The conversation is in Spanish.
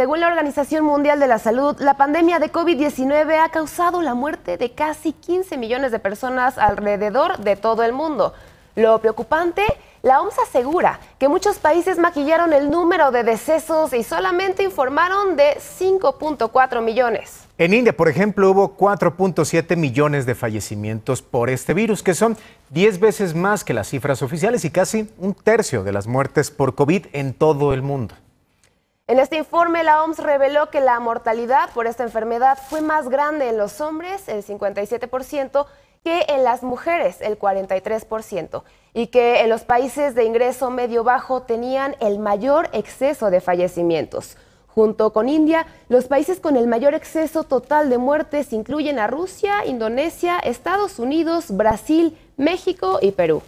Según la Organización Mundial de la Salud, la pandemia de COVID-19 ha causado la muerte de casi 15 millones de personas alrededor de todo el mundo. Lo preocupante, la OMS asegura que muchos países maquillaron el número de decesos y solamente informaron de 5.4 millones. En India, por ejemplo, hubo 4.7 millones de fallecimientos por este virus, que son 10 veces más que las cifras oficiales y casi un tercio de las muertes por COVID en todo el mundo. En este informe, la OMS reveló que la mortalidad por esta enfermedad fue más grande en los hombres, el 57%, que en las mujeres, el 43%, y que en los países de ingreso medio-bajo tenían el mayor exceso de fallecimientos. Junto con India, los países con el mayor exceso total de muertes incluyen a Rusia, Indonesia, Estados Unidos, Brasil, México y Perú.